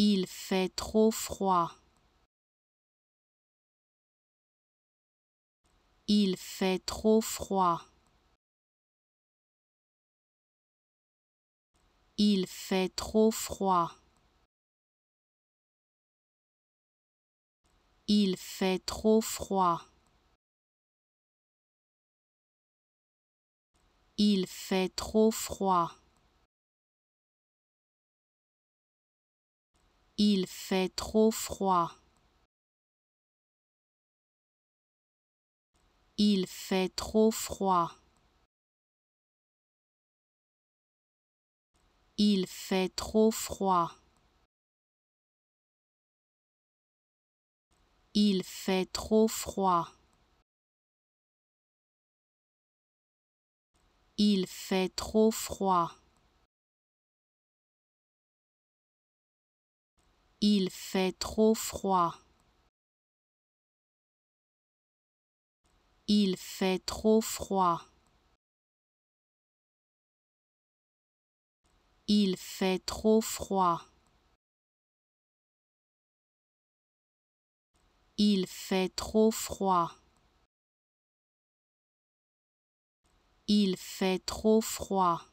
Il fait trop froid. Il fait trop froid. Il fait trop froid. Il fait trop froid. Il fait trop froid. Il fait trop froid. Il fait trop froid. Il fait trop froid. Il fait trop froid. Il fait trop froid. Il fait trop froid. Il fait trop froid. Il fait trop froid. Il fait trop froid. Il fait trop froid.